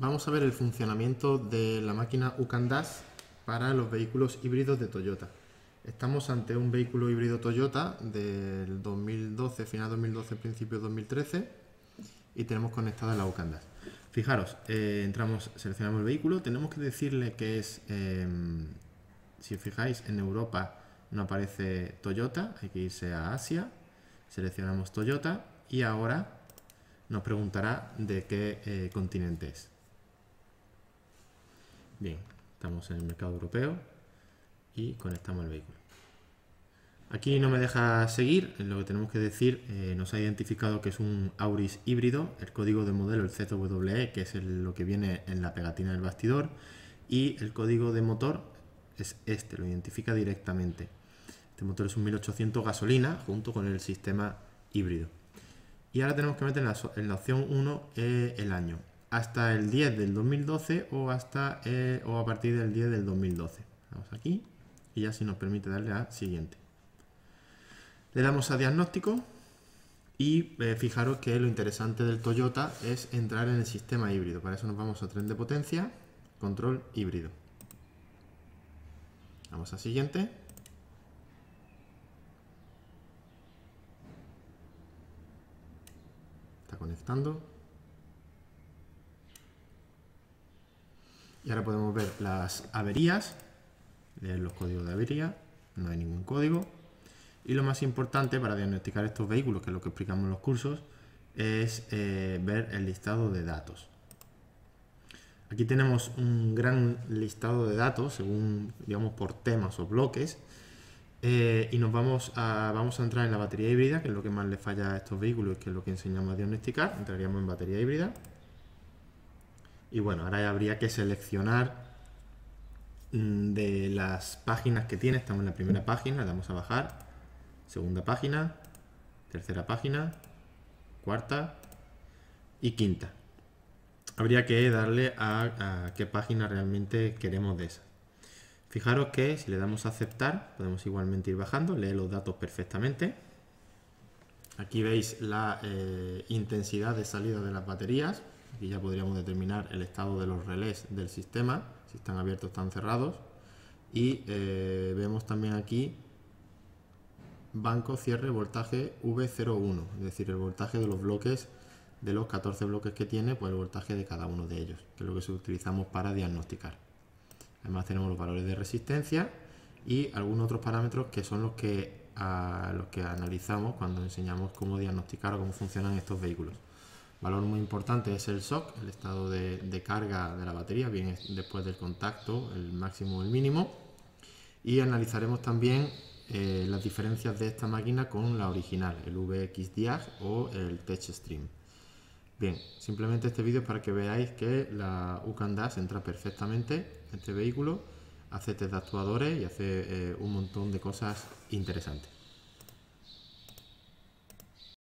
Vamos a ver el funcionamiento de la máquina UCANDAS para los vehículos híbridos de Toyota. Estamos ante un vehículo híbrido Toyota del 2012, final 2012, principio 2013 y tenemos conectada la UCANDAS. Fijaros, eh, entramos, seleccionamos el vehículo, tenemos que decirle que es, em, si os fijáis, en Europa no aparece Toyota, hay que irse a Asia, seleccionamos Toyota y ahora nos preguntará de qué eh, continente es. Bien, estamos en el mercado europeo y conectamos el vehículo. Aquí no me deja seguir, lo que tenemos que decir, eh, nos ha identificado que es un Auris híbrido, el código de modelo, el ZWE, que es lo que viene en la pegatina del bastidor, y el código de motor es este, lo identifica directamente. Este motor es un 1800 gasolina junto con el sistema híbrido. Y ahora tenemos que meter en la, opción 1 eh, el año hasta el 10 del 2012 o, hasta, eh, a partir del 10 del 2012. Vamos aquí y ya si nos permite darle a siguiente. Le damos a diagnóstico y eh, fijaros que lo interesante del Toyota es entrar en el sistema híbrido. Para eso nos vamos a tren de potencia, control híbrido. Vamos a siguiente. Está conectando. Y ahora podemos ver las averías, leer los códigos de avería, no hay ningún código. Y lo más importante para diagnosticar estos vehículos, que es lo que explicamos en los cursos, es eh, ver el listado de datos. Aquí tenemos un gran listado de datos, según, digamos, por temas o bloques. Eh, y nos vamos a, vamos a entrar en la batería híbrida, que es lo que más le falla a estos vehículos y que es lo que enseñamos a diagnosticar. Entraríamos en batería híbrida. Y bueno, ahora habría que seleccionar mm, de las páginas que tiene. Estamos en la primera página, le damos a bajar. Segunda página, tercera página, cuarta y quinta. Habría que darle a, qué página realmente queremos de esa. Fijaros que si le damos a aceptar, podemos igualmente ir bajando, lee los datos perfectamente. Aquí veis la eh, intensidad de salida de las baterías. Aquí ya podríamos determinar el estado de los relés del sistema, si están abiertos, o están cerrados. Y eh, vemos también aquí banco cierre voltaje V01, es decir, el voltaje de los bloques, de los 14 bloques que tiene, pues el voltaje de cada uno de ellos, que es lo que utilizamos para diagnosticar. Además tenemos los valores de resistencia y algunos otros parámetros que son los que, a, ah, los que analizamos cuando enseñamos cómo diagnosticar o cómo funcionan estos vehículos. Valor muy importante es el SOC, el estado de, carga de la batería, bien después del contacto, el máximo o el mínimo. Y analizaremos también eh, las diferencias de esta máquina con la original, el vx VX10 o el TechStream. Bien, simplemente este vídeo es para que veáis que la UCAN entra perfectamente en este vehículo, hace test de actuadores y hace eh, un montón de cosas interesantes.